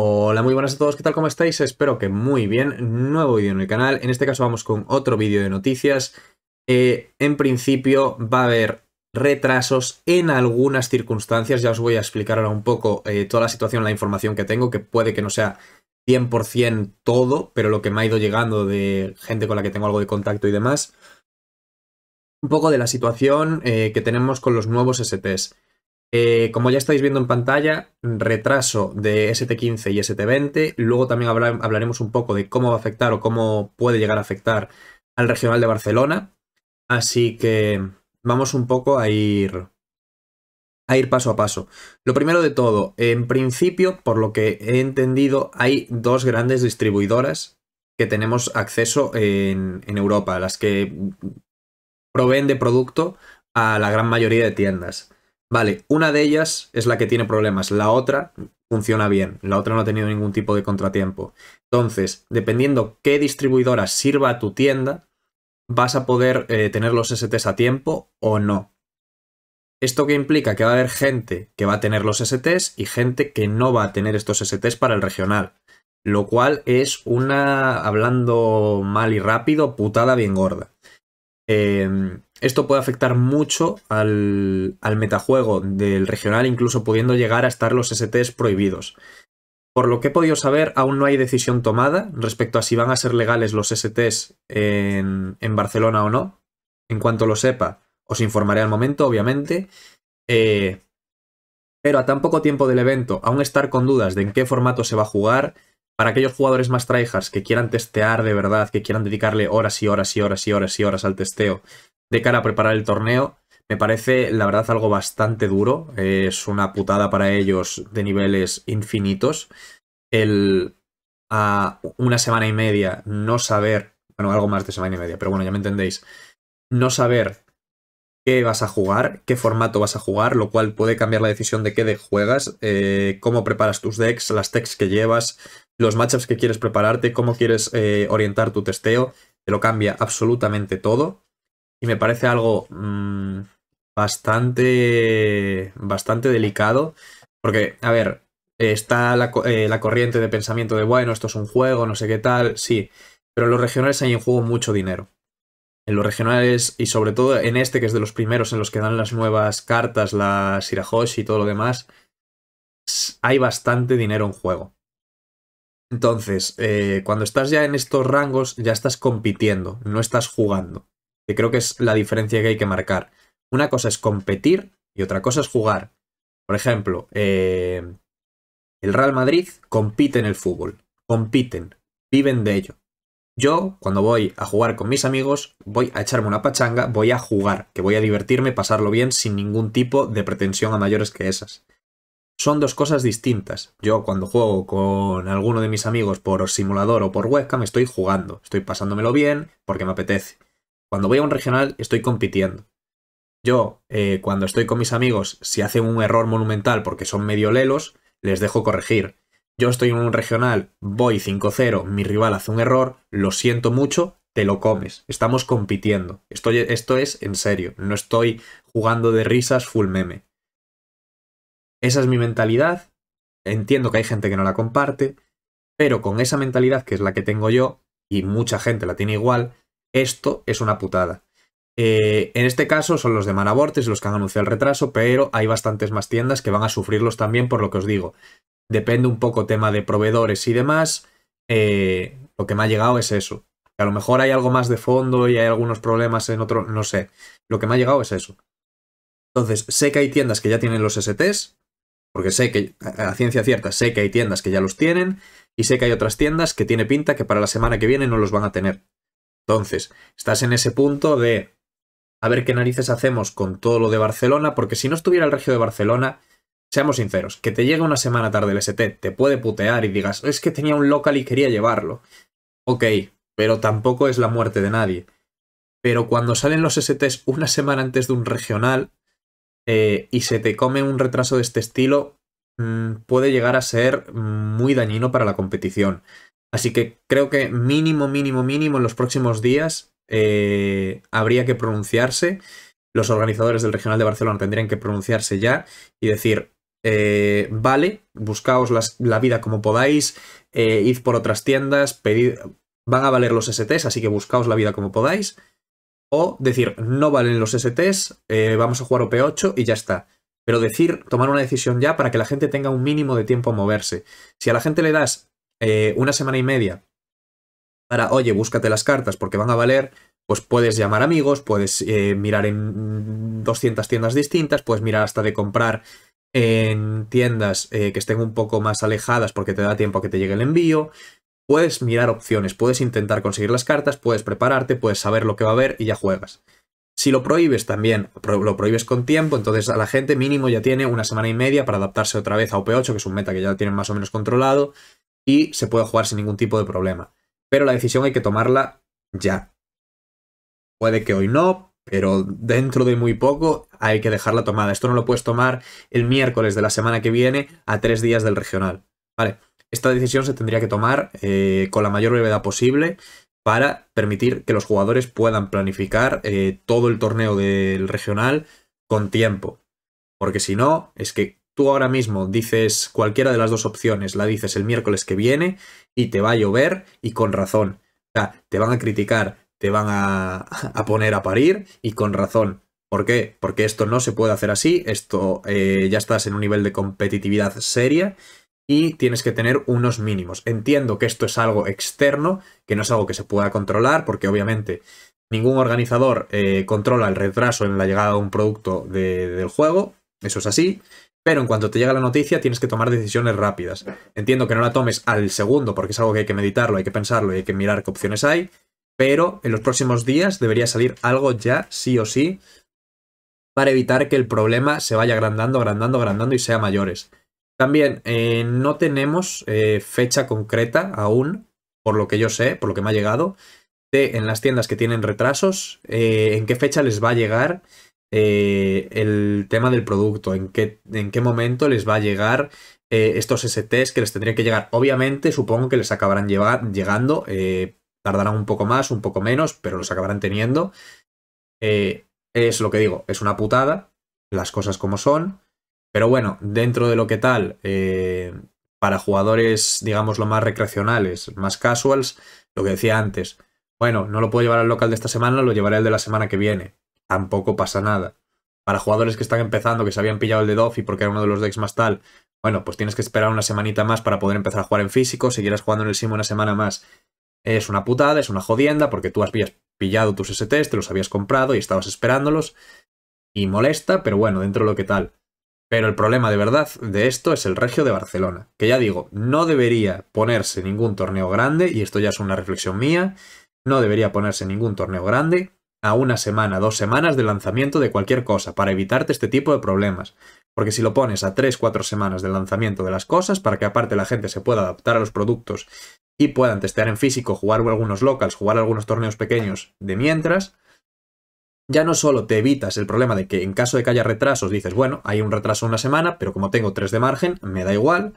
Hola, muy buenas a todos, ¿qué tal? ¿Cómo estáis? Espero que muy bien. Nuevo vídeo en el canal. En este caso vamos con otro vídeo de noticias. Eh, en principio va a haber retrasos en algunas circunstancias. Ya os voy a explicar ahora un poco eh, toda la situación, la información que tengo, que puede que no sea 100% todo, pero lo que me ha ido llegando de gente con la que tengo algo de contacto y demás. Un poco de la situación eh, que tenemos con los nuevos STs. Eh, como ya estáis viendo en pantalla, retraso de ST15 y ST20. Luego también hablaremos un poco de cómo va a afectar o cómo puede llegar a afectar al Regional de Barcelona. Así que vamos un poco a ir, a ir paso a paso. Lo primero de todo, en principio, por lo que he entendido, hay dos grandes distribuidoras que tenemos acceso en, en Europa, las que proveen de producto a la gran mayoría de tiendas. Vale, una de ellas es la que tiene problemas, la otra funciona bien, la otra no ha tenido ningún tipo de contratiempo. Entonces, dependiendo qué distribuidora sirva a tu tienda, vas a poder eh, tener los STs a tiempo o no. Esto que implica que va a haber gente que va a tener los STs y gente que no va a tener estos STs para el regional. Lo cual es una, hablando mal y rápido, putada bien gorda. Eh, esto puede afectar mucho al, metajuego del regional, incluso pudiendo llegar a estar los STs prohibidos. Por lo que he podido saber, aún no hay decisión tomada respecto a si van a ser legales los STs en, Barcelona o no. En cuanto lo sepa, os informaré al momento, obviamente. Eh, pero a tan poco tiempo del evento, aún estar con dudas de en qué formato se va a jugar, para aquellos jugadores más tryhards que quieran testear de verdad, que quieran dedicarle horas y horas y horas y horas y horas al testeo de cara a preparar el torneo. Me parece, la verdad, algo bastante duro. Eh, es una putada para ellos de niveles infinitos. El a una semana y media no saber, bueno, algo más de semana y media, pero bueno, ya me entendéis, no saber qué vas a jugar, qué formato vas a jugar, lo cual puede cambiar la decisión de qué de juegas, eh, cómo preparas tus decks, las techs que llevas, los matchups que quieres prepararte, cómo quieres eh, orientar tu testeo, te lo cambia absolutamente todo y me parece algo mm, bastante, bastante delicado, porque, a ver, está eh, la, corriente de pensamiento de, bueno, esto es un juego, no sé qué tal, sí, pero en los regionales hay en juego mucho dinero. En los regionales y sobre todo en este, que es de los primeros en los que dan las nuevas cartas, las sirajosh y todo lo demás, hay bastante dinero en juego. Entonces, eh, cuando estás ya en estos rangos, ya estás compitiendo, no estás jugando que creo que es la diferencia que hay que marcar. Una cosa es competir y otra cosa es jugar. Por ejemplo, eh, el Real Madrid compite en el fútbol, compiten, viven de ello. Yo, cuando voy a jugar con mis amigos, voy a echarme una pachanga, voy a jugar, que voy a divertirme, pasarlo bien sin ningún tipo de pretensión a mayores que esas. Son dos cosas distintas. Yo cuando juego con alguno de mis amigos por simulador o por webcam estoy jugando, estoy pasándomelo bien porque me apetece. Cuando voy a un regional estoy compitiendo. Yo, eh, cuando estoy con mis amigos, si hacen un error monumental porque son medio lelos, les dejo corregir. Yo estoy en un regional, voy 5-0, mi rival hace un error, lo siento mucho, te lo comes. Estamos compitiendo. esto es en serio. No estoy jugando de risas full meme. Esa es mi mentalidad. Entiendo que hay gente que no la comparte, pero con esa mentalidad que es la que tengo yo, y mucha gente la tiene igual, esto es una putada. Eh, en este caso son los de Manabortes los que han anunciado el retraso, pero hay bastantes más tiendas que van a sufrirlos también, por lo que os digo. Depende un poco tema de proveedores y demás. Eh, lo que me ha llegado es eso. Que a lo mejor hay algo más de fondo y hay algunos problemas en otro, no sé. Lo que me ha llegado es eso. Entonces, sé que hay tiendas que ya tienen los STs, porque sé que, a ciencia cierta, sé que hay tiendas que ya los tienen, y sé que hay otras tiendas que tiene pinta que para la semana que viene no los van a tener. Entonces, estás en ese punto de a ver qué narices hacemos con todo lo de Barcelona, porque si no estuviera el regio de Barcelona, seamos sinceros, que te llega una semana tarde el ST, te puede putear y digas, es que tenía un local y quería llevarlo. Ok, pero tampoco es la muerte de nadie. Pero cuando salen los STs una semana antes de un regional eh, y se te come un retraso de este estilo, mm, puede llegar a ser muy dañino para la competición. Así que creo que mínimo, mínimo, mínimo en los próximos días eh, habría que pronunciarse. Los organizadores del Regional de Barcelona tendrían que pronunciarse ya y decir, eh, vale, buscaos la vida como podáis, eh, id por otras tiendas, pedid, van a valer los STs, así que buscaos la vida como podáis. O decir, no valen los STs, vamos a jugar OP8 y ya está pero decir, tomar una decisión ya para que la gente tenga un mínimo de tiempo a moverse. Si a la gente le das eh, una semana y media para, oye, búscate las cartas porque van a valer, pues puedes llamar amigos, puedes eh, mirar en 200 tiendas distintas, puedes mirar hasta de comprar en tiendas eh, que estén un poco más alejadas porque te da tiempo a que te llegue el envío. Puedes mirar opciones, puedes intentar conseguir las cartas, puedes prepararte, puedes saber lo que va a haber y ya juegas. Si lo prohíbes también, lo prohíbes con tiempo, entonces a la gente mínimo ya tiene una semana y media para adaptarse otra vez a OP8, que es un meta que ya tienen más o menos controlado, y se puede jugar sin ningún tipo de problema. Pero la decisión hay que tomarla ya. Puede que hoy no, pero dentro de muy poco hay que dejarla tomada. Esto no lo puedes tomar el miércoles de la semana que viene a tres días del regional. Vale, esta decisión se tendría que tomar eh, con la mayor brevedad posible para permitir que los jugadores puedan planificar eh, todo el torneo del regional con tiempo. Porque si no, es que tú ahora mismo dices cualquiera de las dos opciones, la dices el miércoles que viene y te va a llover y con razón. O sea, te van a criticar, te van a, poner a parir y con razón. ¿Por qué? Porque esto no se puede hacer así, esto eh, ya estás en un nivel de competitividad seria y tienes que tener unos mínimos. Entiendo que esto es algo externo, que no es algo que se pueda controlar, porque obviamente ningún organizador eh, controla el retraso en la llegada de un producto del juego, eso es así, pero en cuanto te llega la noticia tienes que tomar decisiones rápidas. Entiendo que no la tomes al segundo porque es algo que hay que meditarlo, hay que pensarlo y hay que mirar qué opciones hay. Pero en los próximos días debería salir algo ya, sí o sí, para evitar que el problema se vaya agrandando, agrandando, agrandando y sea mayores. También eh, no tenemos eh, fecha concreta aún, por lo que yo sé, por lo que me ha llegado, de en las tiendas que tienen retrasos, eh, en qué fecha les va a llegar eh, el tema del producto, en qué, en qué momento les va a llegar eh, estos STs que les tendría que llegar. Obviamente, supongo que les acabarán llegando, eh, tardarán un poco más, un poco menos, pero los acabarán teniendo. es lo que digo, es una putada, las cosas como son, pero bueno, dentro de lo que tal, para jugadores, digamos, lo más recreacionales, más casuals, lo que decía antes, bueno, no lo puedo llevar al local de esta semana, lo llevaré al de la semana que viene tampoco pasa nada. Para jugadores que están empezando, que se habían pillado el de Doffy porque era uno de los decks más tal, bueno, pues tienes que esperar una semanita más para poder empezar a jugar en físico, seguirás jugando en el Sim una semana más. Es una putada, es una jodienda, porque tú habías pillado tus STs, te los habías comprado y estabas esperándolos. Y molesta, pero bueno, dentro de lo que tal. Pero el problema de verdad de esto es el Regio de Barcelona, que ya digo, no debería ponerse ningún torneo grande, y esto ya es una reflexión mía, no debería ponerse ningún torneo grande, a una semana, dos semanas de lanzamiento de cualquier cosa para evitarte este tipo de problemas. Porque si lo pones a tres, cuatro semanas del lanzamiento de las cosas, para que aparte la gente se pueda adaptar a los productos y puedan testear en físico, jugar algunos locals, jugar algunos torneos pequeños de mientras, ya no solo te evitas el problema de que en caso de que haya retrasos dices, bueno, hay un retraso una semana, pero como tengo tres de margen, me da igual,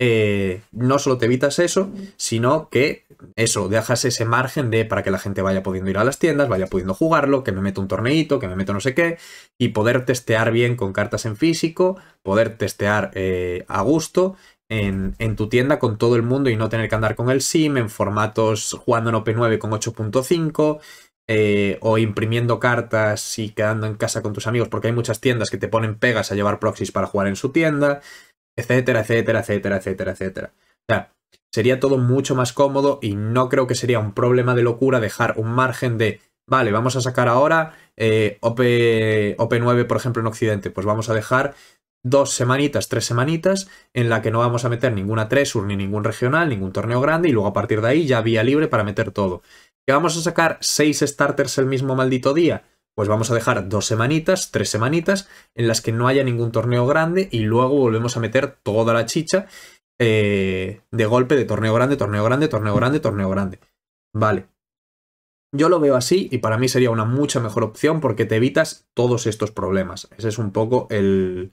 eh, no solo te evitas eso, sino que eso, dejas ese margen de para que la gente vaya pudiendo ir a las tiendas, vaya pudiendo jugarlo, que me meto un torneito, que me meto no sé qué, y poder testear bien con cartas en físico, poder testear eh, a gusto en, tu tienda con todo el mundo y no tener que andar con el SIM en formatos jugando en OP9 con 8.5. Eh, o imprimiendo cartas y quedando en casa con tus amigos, porque hay muchas tiendas que te ponen pegas a llevar proxies para jugar en su tienda etcétera, etcétera, etcétera, etcétera, etcétera. O sea, sería todo mucho más cómodo y no creo que sería un problema de locura dejar un margen de, vale, vamos a sacar ahora OP, eh, OP9, por ejemplo, en Occidente, pues vamos a dejar dos semanitas, tres semanitas, en la que no vamos a meter ninguna Tresur, ni ningún regional, ningún torneo grande, y luego a partir de ahí ya vía libre para meter todo. ¿Que vamos a sacar seis starters el mismo maldito día? pues vamos a dejar dos semanitas, tres semanitas, en las que no haya ningún torneo grande y luego volvemos a meter toda la chicha eh, de golpe de torneo grande, torneo grande, torneo grande, torneo grande. Vale. Yo lo veo así y para mí sería una mucha mejor opción porque te evitas todos estos problemas. Ese es un poco el,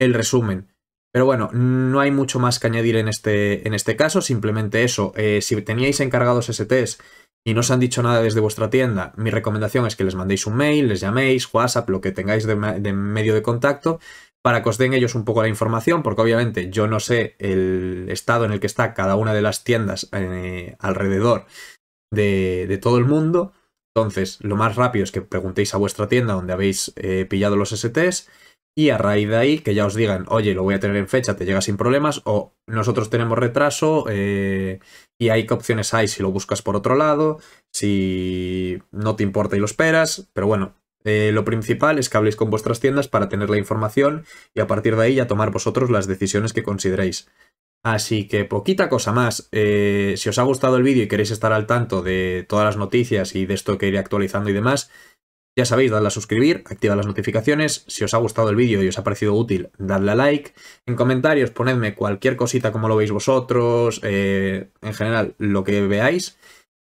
el resumen. Pero bueno, no hay mucho más que añadir en este, en este caso, simplemente eso. Eh, si teníais encargados STs y no os han dicho nada desde vuestra tienda, mi recomendación es que les mandéis un mail, les llaméis, WhatsApp, lo que tengáis de, medio de contacto, para que os den ellos un poco la información, porque obviamente yo no sé el estado en el que está cada una de las tiendas eh, alrededor de, todo el mundo. Entonces, lo más rápido es que preguntéis a vuestra tienda donde habéis eh, pillado los STs y a raíz de ahí que ya os digan, oye, lo voy a tener en fecha, te llega sin problemas, o nosotros tenemos retraso eh, y hay que opciones hay si lo buscas por otro lado, si no te importa y lo esperas, pero bueno. Eh, lo principal es que habléis con vuestras tiendas para tener la información y a partir de ahí ya tomar vosotros las decisiones que consideréis. Así que poquita cosa más. Eh, si os ha gustado el vídeo y queréis estar al tanto de todas las noticias y de esto que iré actualizando y demás, ya sabéis, dadle a suscribir, activa las notificaciones. Si os ha gustado el vídeo y os ha parecido útil, dadle a like. En comentarios ponedme cualquier cosita como lo veis vosotros, eh, en general lo que veáis.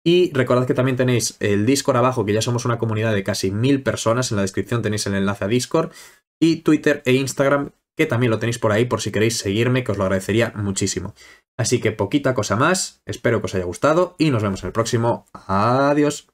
Y recordad que también tenéis el Discord abajo, que ya somos una comunidad de casi mil personas. En la descripción tenéis el enlace a Discord. Y Twitter e Instagram, que también lo tenéis por ahí por si queréis seguirme, que os lo agradecería muchísimo. Así que poquita cosa más, espero que os haya gustado y nos vemos en el próximo. Adiós.